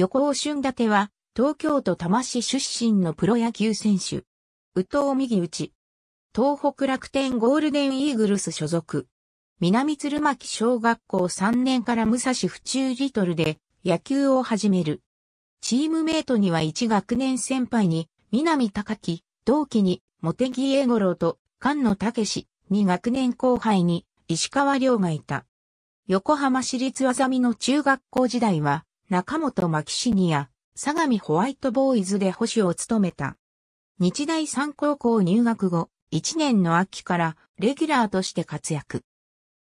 横尾俊立は、東京都多摩市出身のプロ野球選手。宇藤右打ち。東北楽天ゴールデンイーグルス所属。南鶴巻小学校3年から武蔵府中リトルで野球を始める。チームメイトには1学年先輩に、南高木、同期に、茂木英五郎と、菅野武史、2学年後輩に、石川亮がいた。横浜市立わざみの中学校時代は、中本牧シニア、相模ホワイトボーイズで保守を務めた。日大三高校入学後、1年の秋からレギュラーとして活躍。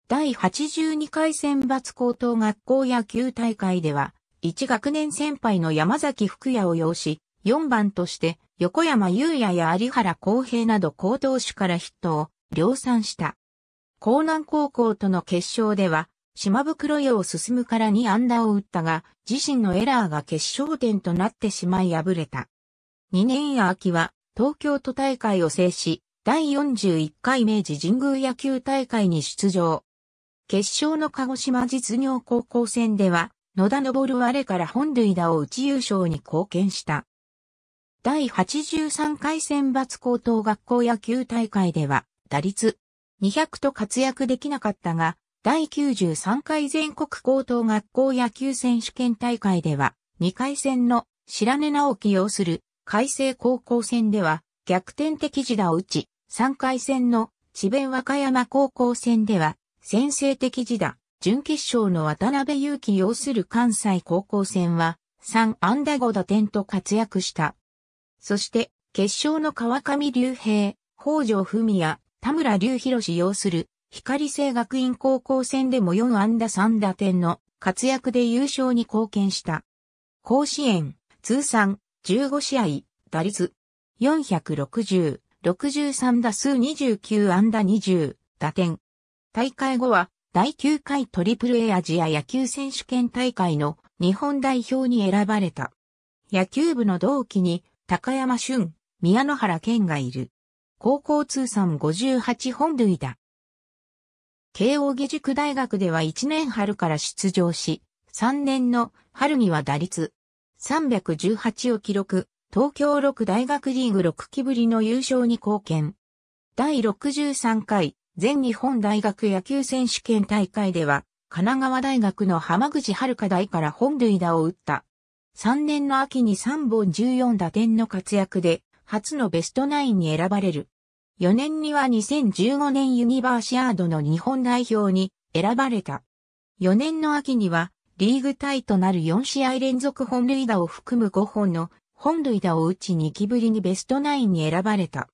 第82回選抜高等学校野球大会では、1学年先輩の山崎福也を擁し、4番として横山優也や有原光平など高等手からヒットを量産した。高南高校との決勝では、島袋へを進むから2アンダーを打ったが、自身のエラーが決勝点となってしまい敗れた。2年や秋は、東京都大会を制し、第41回明治神宮野球大会に出場。決勝の鹿児島実業高校戦では、野田昇あれから本塁打を打ち優勝に貢献した。第83回選抜高等学校野球大会では、打率200と活躍できなかったが、第93回全国高等学校野球選手権大会では、2回戦の白根直樹擁する海星高校戦では逆転的時打を打ち、3回戦の智弁和歌山高校戦では先制的時打、準決勝の渡辺祐樹擁する関西高校戦は3安打5打点と活躍した。そして決勝の川上隆平、北条文也、田村隆博士擁する光星学院高校戦でも4安打3打点の活躍で優勝に貢献した。甲子園、通算、15試合、打率、460、63打数29安打20、打点。大会後は、第9回トリプル a アジア野球選手権大会の日本代表に選ばれた。野球部の同期に、高山俊、宮野原健がいる。高校通算58本塁打。慶応義塾大学では1年春から出場し、3年の春には打率318を記録、東京6大学リーグ6期ぶりの優勝に貢献。第63回全日本大学野球選手権大会では、神奈川大学の浜口遥大から本塁打を打った。3年の秋に3本14打点の活躍で、初のベストナインに選ばれる。4年には2015年ユニバーシアードの日本代表に選ばれた。4年の秋にはリーグタイとなる4試合連続本塁打を含む5本の本塁打を打ち2期ぶりにベストナインに選ばれた。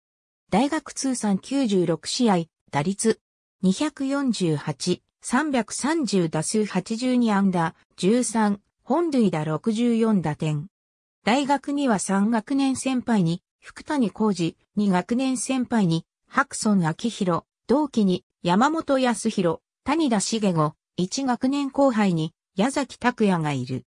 大学通算96試合、打率248、330打数82安打、13、本塁打64打点。大学には3学年先輩に福谷浩二に学年先輩に、白村明宏、同期に山本康弘、谷田茂吾、一学年後輩に矢崎拓也がいる。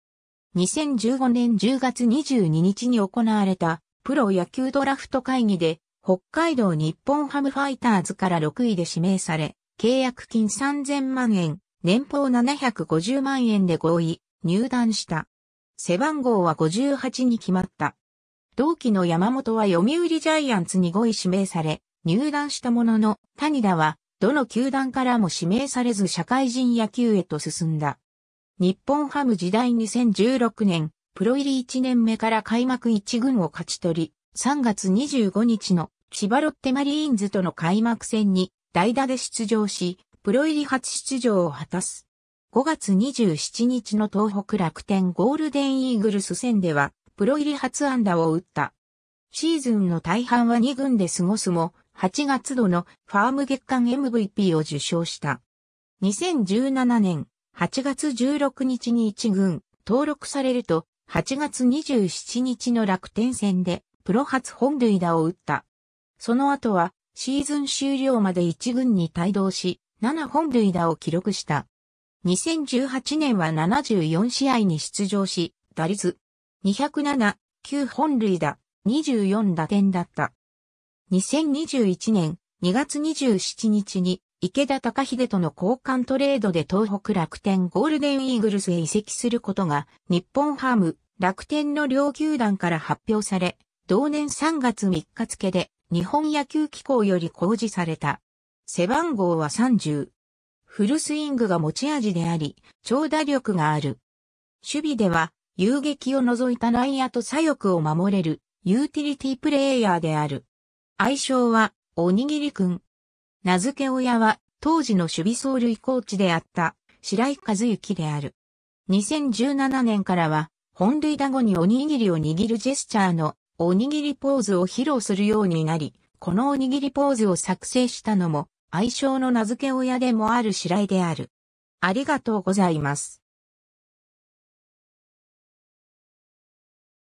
2015年10月22日に行われたプロ野球ドラフト会議で北海道日本ハムファイターズから6位で指名され、契約金3000万円、年俸750万円で合意、入団した。背番号は58に決まった。同期の山本は読売ジャイアンツに5位指名され、入団したものの、谷田は、どの球団からも指名されず社会人野球へと進んだ。日本ハム時代2016年、プロ入り1年目から開幕1軍を勝ち取り、3月25日の千葉ロッテマリーンズとの開幕戦に代打で出場し、プロ入り初出場を果たす。5月27日の東北楽天ゴールデンイーグルス戦では、プロ入り初安打を打った。シーズンの大半は2軍で過ごすも、8月度のファーム月間 MVP を受賞した。2017年8月16日に1軍登録されると、8月27日の楽天戦でプロ初本塁打を打った。その後はシーズン終了まで1軍に帯同し、7本塁打を記録した。2018年は74試合に出場し、打率207、9本塁打、24打点だった。2021年2月27日に池田隆秀との交換トレードで東北楽天ゴールデンイーグルスへ移籍することが日本ハム楽天の両球団から発表され、同年3月3日付で日本野球機構より公示された。背番号は30。フルスイングが持ち味であり、長打力がある。守備では遊撃を除いた内野と左翼を守れるユーティリティプレイヤーである。愛称はおにぎりくん。名付け親は当時の守備走塁コーチであった白井和幸である。2017年からは本塁打後におにぎりを握るジェスチャーのおにぎりポーズを披露するようになり、このおにぎりポーズを作成したのも愛称の名付け親でもある白井である。ありがとうございます。